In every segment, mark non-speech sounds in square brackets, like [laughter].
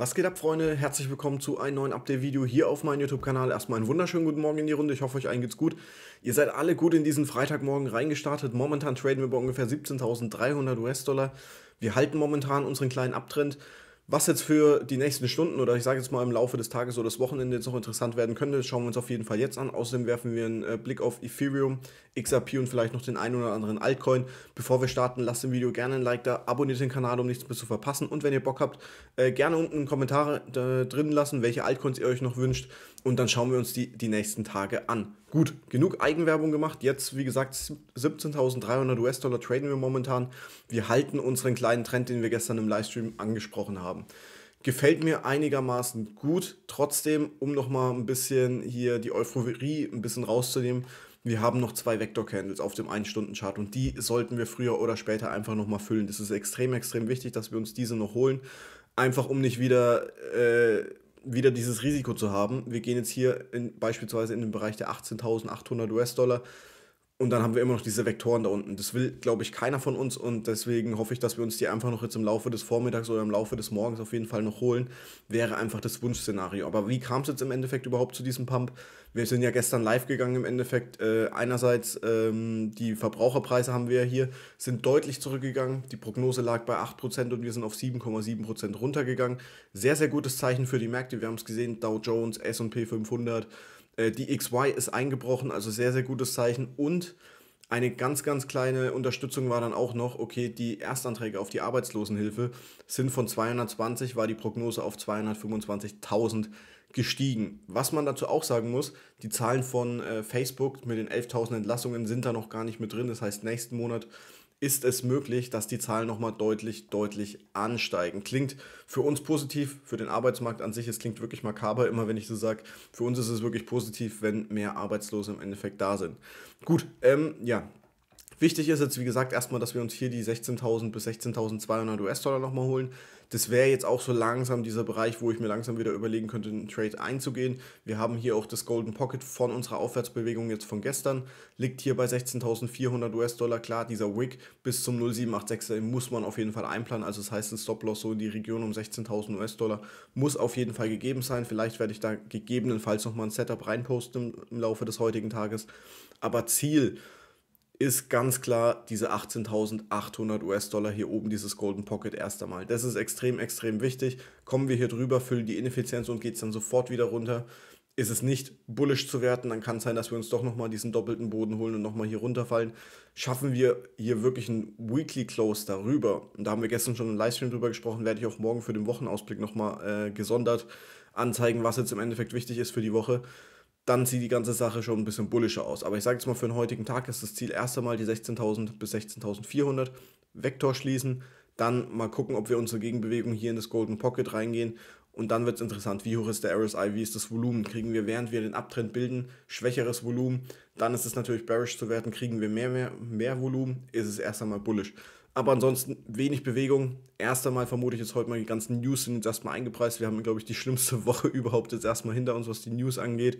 Was geht ab, Freunde? Herzlich willkommen zu einem neuen Update-Video hier auf meinem YouTube-Kanal. Erstmal einen wunderschönen guten Morgen in die Runde. Ich hoffe, euch allen geht's gut. Ihr seid alle gut in diesen Freitagmorgen reingestartet. Momentan traden wir bei ungefähr 17.300 US-Dollar. Wir halten momentan unseren kleinen Abtrend. Was jetzt für die nächsten Stunden oder ich sage jetzt mal im Laufe des Tages oder des Wochenendes noch interessant werden könnte, schauen wir uns auf jeden Fall jetzt an. Außerdem werfen wir einen äh, Blick auf Ethereum, XRP und vielleicht noch den einen oder anderen Altcoin. Bevor wir starten, lasst dem Video gerne ein Like da, abonniert den Kanal, um nichts mehr zu verpassen. Und wenn ihr Bock habt, äh, gerne unten Kommentare äh, drin lassen, welche Altcoins ihr euch noch wünscht und dann schauen wir uns die, die nächsten Tage an. Gut, genug Eigenwerbung gemacht. Jetzt, wie gesagt, 17.300 US-Dollar traden wir momentan. Wir halten unseren kleinen Trend, den wir gestern im Livestream angesprochen haben. Gefällt mir einigermaßen gut. Trotzdem, um nochmal ein bisschen hier die Euphorie ein bisschen rauszunehmen, wir haben noch zwei Vector-Candles auf dem 1-Stunden-Chart und die sollten wir früher oder später einfach nochmal füllen. Das ist extrem, extrem wichtig, dass wir uns diese noch holen. Einfach um nicht wieder... Äh, wieder dieses Risiko zu haben. Wir gehen jetzt hier in, beispielsweise in den Bereich der 18.800 US-Dollar und dann haben wir immer noch diese Vektoren da unten. Das will, glaube ich, keiner von uns. Und deswegen hoffe ich, dass wir uns die einfach noch jetzt im Laufe des Vormittags oder im Laufe des Morgens auf jeden Fall noch holen. Wäre einfach das Wunschszenario. Aber wie kam es jetzt im Endeffekt überhaupt zu diesem Pump? Wir sind ja gestern live gegangen im Endeffekt. Äh, einerseits ähm, die Verbraucherpreise haben wir ja hier, sind deutlich zurückgegangen. Die Prognose lag bei 8% und wir sind auf 7,7% runtergegangen. Sehr, sehr gutes Zeichen für die Märkte. Wir haben es gesehen, Dow Jones, SP 500 äh, die XY ist eingebrochen, also sehr, sehr gutes Zeichen. Und eine ganz, ganz kleine Unterstützung war dann auch noch, okay, die Erstanträge auf die Arbeitslosenhilfe sind von 220, war die Prognose auf 225.000 gestiegen. Was man dazu auch sagen muss, die Zahlen von äh, Facebook mit den 11.000 Entlassungen sind da noch gar nicht mit drin. Das heißt, nächsten Monat ist es möglich, dass die Zahlen nochmal deutlich, deutlich ansteigen. Klingt für uns positiv, für den Arbeitsmarkt an sich, es klingt wirklich makaber, immer wenn ich so sage, für uns ist es wirklich positiv, wenn mehr Arbeitslose im Endeffekt da sind. Gut, ähm, ja, Wichtig ist jetzt, wie gesagt, erstmal, dass wir uns hier die 16.000 bis 16.200 US-Dollar nochmal holen. Das wäre jetzt auch so langsam dieser Bereich, wo ich mir langsam wieder überlegen könnte, einen Trade einzugehen. Wir haben hier auch das Golden Pocket von unserer Aufwärtsbewegung jetzt von gestern. Liegt hier bei 16.400 US-Dollar. Klar, dieser Wick bis zum 0786 muss man auf jeden Fall einplanen. Also das heißt, ein Stop-Loss so in die Region um 16.000 US-Dollar muss auf jeden Fall gegeben sein. Vielleicht werde ich da gegebenenfalls nochmal ein Setup reinposten im Laufe des heutigen Tages. Aber Ziel ist ganz klar diese 18.800 US-Dollar hier oben, dieses Golden Pocket erst einmal. Das ist extrem, extrem wichtig. Kommen wir hier drüber, füllen die Ineffizienz und geht es dann sofort wieder runter. Ist es nicht bullisch zu werten, dann kann es sein, dass wir uns doch nochmal diesen doppelten Boden holen und nochmal hier runterfallen. Schaffen wir hier wirklich einen Weekly Close darüber? Und da haben wir gestern schon im Livestream drüber gesprochen, werde ich auch morgen für den Wochenausblick nochmal äh, gesondert anzeigen, was jetzt im Endeffekt wichtig ist für die Woche dann sieht die ganze Sache schon ein bisschen bullischer aus. Aber ich sage jetzt mal, für den heutigen Tag ist das Ziel erst einmal die 16.000 bis 16.400 Vektor schließen, dann mal gucken, ob wir unsere Gegenbewegung hier in das Golden Pocket reingehen und dann wird es interessant, wie hoch ist der RSI, wie ist das Volumen, kriegen wir während wir den Abtrend bilden schwächeres Volumen, dann ist es natürlich bearish zu werden. kriegen wir mehr, mehr, mehr Volumen, ist es erst einmal bullish. Aber ansonsten wenig Bewegung. Erst einmal vermute ich jetzt heute mal, die ganzen News sind jetzt erstmal eingepreist. Wir haben, glaube ich, die schlimmste [laughs] Woche überhaupt jetzt erstmal hinter uns, was die News angeht.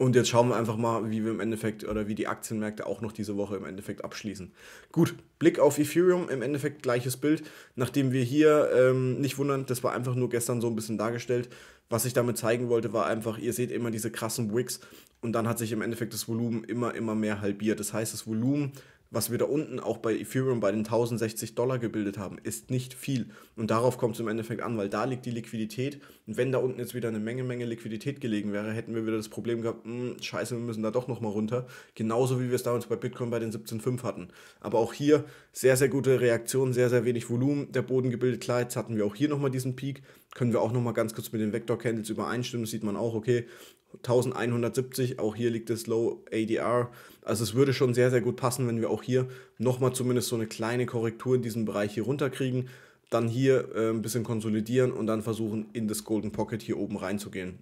Und jetzt schauen wir einfach mal, wie wir im Endeffekt oder wie die Aktienmärkte auch noch diese Woche im Endeffekt abschließen. Gut, Blick auf Ethereum, im Endeffekt gleiches Bild. Nachdem wir hier, ähm, nicht wundern, das war einfach nur gestern so ein bisschen dargestellt. Was ich damit zeigen wollte, war einfach, ihr seht immer diese krassen Wicks und dann hat sich im Endeffekt das Volumen immer, immer mehr halbiert. Das heißt, das Volumen was wir da unten auch bei Ethereum bei den 1060 Dollar gebildet haben, ist nicht viel. Und darauf kommt es im Endeffekt an, weil da liegt die Liquidität. Und wenn da unten jetzt wieder eine Menge, Menge Liquidität gelegen wäre, hätten wir wieder das Problem gehabt, mh, hm, scheiße, wir müssen da doch nochmal runter. Genauso wie wir es damals bei Bitcoin bei den 17.5 hatten. Aber auch hier sehr, sehr gute Reaktion, sehr, sehr wenig Volumen. Der Boden gebildet, klar, jetzt hatten wir auch hier nochmal diesen Peak. Können wir auch nochmal ganz kurz mit den Vector Candles übereinstimmen. Das sieht man auch, okay, 1170, auch hier liegt das Low ADR. Also es würde schon sehr, sehr gut passen, wenn wir auch hier nochmal zumindest so eine kleine Korrektur in diesem Bereich hier runterkriegen, dann hier äh, ein bisschen konsolidieren und dann versuchen, in das Golden Pocket hier oben reinzugehen.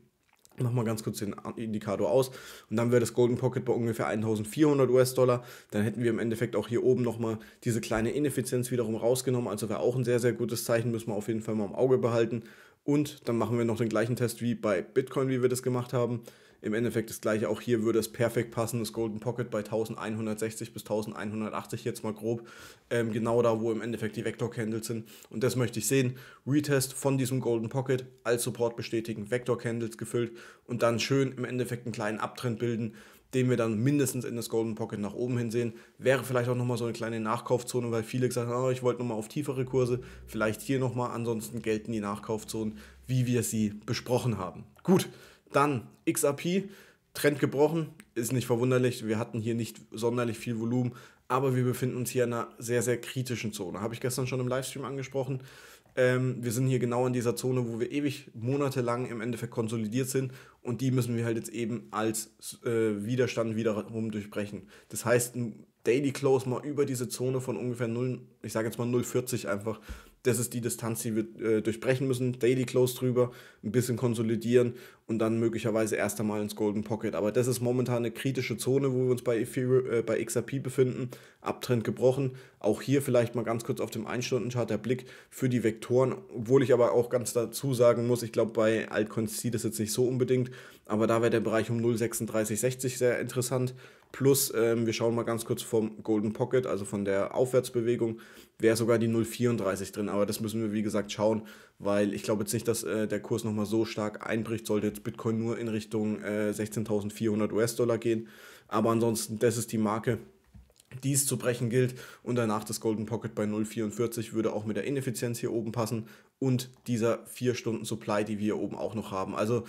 Mach mal ganz kurz den Indikator aus und dann wäre das Golden Pocket bei ungefähr 1400 US-Dollar. Dann hätten wir im Endeffekt auch hier oben nochmal diese kleine Ineffizienz wiederum rausgenommen. Also wäre auch ein sehr, sehr gutes Zeichen, müssen wir auf jeden Fall mal im Auge behalten. Und dann machen wir noch den gleichen Test wie bei Bitcoin, wie wir das gemacht haben im Endeffekt das gleiche. Auch hier würde es perfekt passen, das Golden Pocket bei 1160 bis 1180 jetzt mal grob. Ähm, genau da, wo im Endeffekt die Vector Candles sind. Und das möchte ich sehen. Retest von diesem Golden Pocket als Support bestätigen, Vector Candles gefüllt und dann schön im Endeffekt einen kleinen Abtrend bilden den wir dann mindestens in das Golden Pocket nach oben hin sehen. Wäre vielleicht auch nochmal so eine kleine Nachkaufzone, weil viele gesagt haben, oh, ich wollte nochmal auf tiefere Kurse, vielleicht hier nochmal. Ansonsten gelten die Nachkaufzonen, wie wir sie besprochen haben. Gut, dann XRP, Trend gebrochen, ist nicht verwunderlich. Wir hatten hier nicht sonderlich viel Volumen, aber wir befinden uns hier in einer sehr, sehr kritischen Zone. Habe ich gestern schon im Livestream angesprochen. Ähm, wir sind hier genau in dieser Zone, wo wir ewig monatelang im Endeffekt konsolidiert sind und die müssen wir halt jetzt eben als äh, Widerstand wiederum durchbrechen. Das heißt, ein Daily Close mal über diese Zone von ungefähr 0, ich sage jetzt mal 0,40 einfach, das ist die Distanz, die wir äh, durchbrechen müssen. Daily Close drüber, ein bisschen konsolidieren und dann möglicherweise erst einmal ins Golden Pocket. Aber das ist momentan eine kritische Zone, wo wir uns bei, Ethereum, äh, bei XRP befinden. Abtrend gebrochen. Auch hier vielleicht mal ganz kurz auf dem 1-Stunden-Chart der Blick für die Vektoren, obwohl ich aber auch ganz dazu sagen muss, ich glaube, bei Altcoins zieht das jetzt nicht so unbedingt, aber da wäre der Bereich um 0,3660 sehr interessant. Plus, ähm, wir schauen mal ganz kurz vom Golden Pocket, also von der Aufwärtsbewegung wäre sogar die 0,34 drin. Aber das müssen wir, wie gesagt, schauen, weil ich glaube jetzt nicht, dass äh, der Kurs nochmal so stark einbricht, sollte jetzt Bitcoin nur in Richtung äh, 16.400 US-Dollar gehen. Aber ansonsten, das ist die Marke, die es zu brechen gilt. Und danach das Golden Pocket bei 0,44 würde auch mit der Ineffizienz hier oben passen und dieser 4-Stunden-Supply, die wir hier oben auch noch haben. Also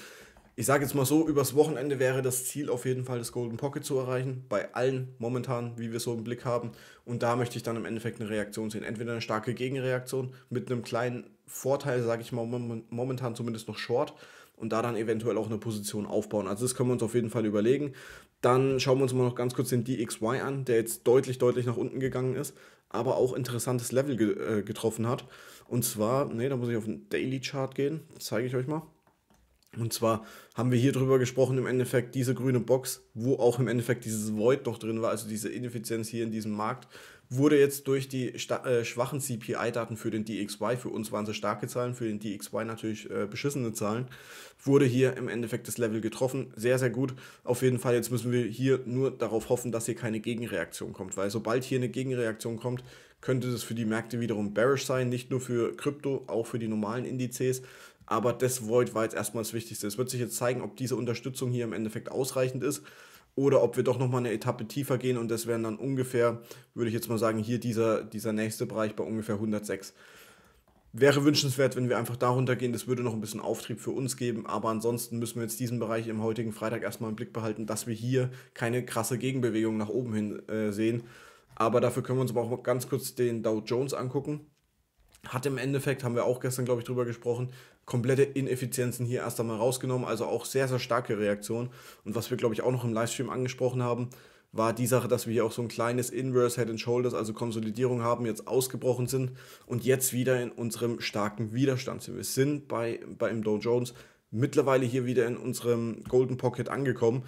ich sage jetzt mal so, übers Wochenende wäre das Ziel auf jeden Fall, das Golden Pocket zu erreichen, bei allen momentan, wie wir so im Blick haben. Und da möchte ich dann im Endeffekt eine Reaktion sehen. Entweder eine starke Gegenreaktion mit einem kleinen Vorteil, sage ich mal, momentan zumindest noch Short. Und da dann eventuell auch eine Position aufbauen. Also das können wir uns auf jeden Fall überlegen. Dann schauen wir uns mal noch ganz kurz den DXY an, der jetzt deutlich, deutlich nach unten gegangen ist, aber auch interessantes Level äh, getroffen hat. Und zwar, nee, da muss ich auf den Daily Chart gehen, zeige ich euch mal. Und zwar haben wir hier drüber gesprochen, im Endeffekt diese grüne Box, wo auch im Endeffekt dieses Void noch drin war, also diese Ineffizienz hier in diesem Markt, wurde jetzt durch die äh, schwachen CPI-Daten für den DXY, für uns waren es starke Zahlen, für den DXY natürlich äh, beschissene Zahlen, wurde hier im Endeffekt das Level getroffen. Sehr, sehr gut. Auf jeden Fall, jetzt müssen wir hier nur darauf hoffen, dass hier keine Gegenreaktion kommt, weil sobald hier eine Gegenreaktion kommt, könnte das für die Märkte wiederum bearish sein, nicht nur für Krypto, auch für die normalen Indizes. Aber das Void war jetzt erstmal das Wichtigste. Es wird sich jetzt zeigen, ob diese Unterstützung hier im Endeffekt ausreichend ist oder ob wir doch nochmal eine Etappe tiefer gehen und das wären dann ungefähr, würde ich jetzt mal sagen, hier dieser, dieser nächste Bereich bei ungefähr 106. Wäre wünschenswert, wenn wir einfach darunter gehen, das würde noch ein bisschen Auftrieb für uns geben, aber ansonsten müssen wir jetzt diesen Bereich im heutigen Freitag erstmal im Blick behalten, dass wir hier keine krasse Gegenbewegung nach oben hin äh, sehen. Aber dafür können wir uns aber auch ganz kurz den Dow Jones angucken hat im Endeffekt, haben wir auch gestern, glaube ich, drüber gesprochen, komplette Ineffizienzen hier erst einmal rausgenommen. Also auch sehr, sehr starke Reaktion. Und was wir, glaube ich, auch noch im Livestream angesprochen haben, war die Sache, dass wir hier auch so ein kleines Inverse Head and Shoulders, also Konsolidierung haben, jetzt ausgebrochen sind und jetzt wieder in unserem starken Widerstand sind. Wir sind bei, dem Dow Jones mittlerweile hier wieder in unserem Golden Pocket angekommen.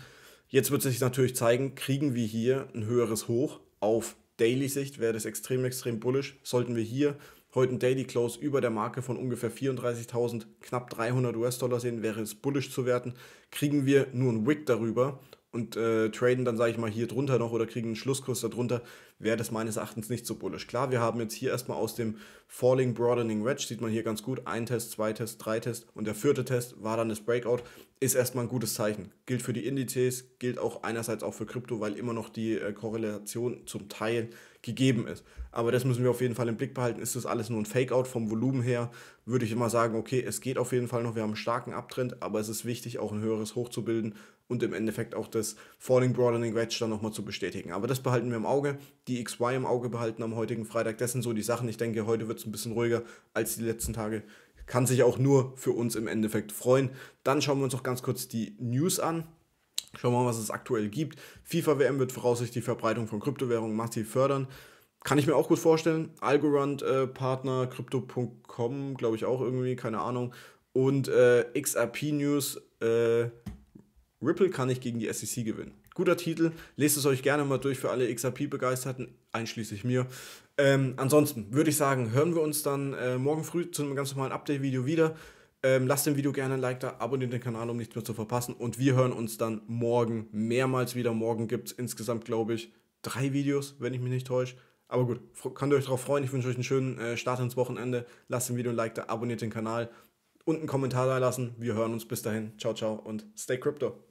Jetzt wird sich natürlich zeigen, kriegen wir hier ein höheres Hoch auf Daily-Sicht, wäre das extrem, extrem bullish. Sollten wir hier heute ein Daily Close über der Marke von ungefähr 34.000, knapp 300 US-Dollar sehen, wäre es bullish zu werten. Kriegen wir nur ein Wick darüber und äh, traden dann, sage ich mal, hier drunter noch oder kriegen einen Schlusskurs darunter, wäre das meines Erachtens nicht so bullisch. Klar, wir haben jetzt hier erstmal aus dem Falling Broadening Wedge, sieht man hier ganz gut, ein Test, zwei Test, drei Test und der vierte Test war dann das Breakout, ist erstmal ein gutes Zeichen. Gilt für die Indizes, gilt auch einerseits auch für Krypto, weil immer noch die äh, Korrelation zum Teil gegeben ist. Aber das müssen wir auf jeden Fall im Blick behalten. Ist das alles nur ein Fakeout vom Volumen her? Würde ich immer sagen, okay, es geht auf jeden Fall noch. Wir haben einen starken Abtrend, aber es ist wichtig, auch ein höheres Hoch zu bilden, und im Endeffekt auch das Falling Broadening Wedge dann nochmal zu bestätigen. Aber das behalten wir im Auge, die XY im Auge behalten am heutigen Freitag. Das sind so die Sachen. Ich denke, heute wird es ein bisschen ruhiger als die letzten Tage. Kann sich auch nur für uns im Endeffekt freuen. Dann schauen wir uns noch ganz kurz die News an. Schauen wir mal, was es aktuell gibt. FIFA-WM wird voraussichtlich die Verbreitung von Kryptowährungen massiv fördern. Kann ich mir auch gut vorstellen. Algorand-Partner, äh, Crypto.com, glaube ich auch irgendwie, keine Ahnung. Und äh, XRP News, äh, Ripple kann ich gegen die SEC gewinnen. Guter Titel, lest es euch gerne mal durch für alle XRP-Begeisterten, einschließlich mir. Ähm, ansonsten würde ich sagen, hören wir uns dann äh, morgen früh zu einem ganz normalen Update-Video wieder. Ähm, lasst dem Video gerne ein Like da, abonniert den Kanal, um nichts mehr zu verpassen. Und wir hören uns dann morgen mehrmals wieder. Morgen gibt es insgesamt, glaube ich, drei Videos, wenn ich mich nicht täusche. Aber gut, könnt ihr euch darauf freuen. Ich wünsche euch einen schönen äh, Start ins Wochenende. Lasst dem Video ein Like da, abonniert den Kanal und einen Kommentar da lassen. Wir hören uns bis dahin. Ciao, ciao und stay crypto.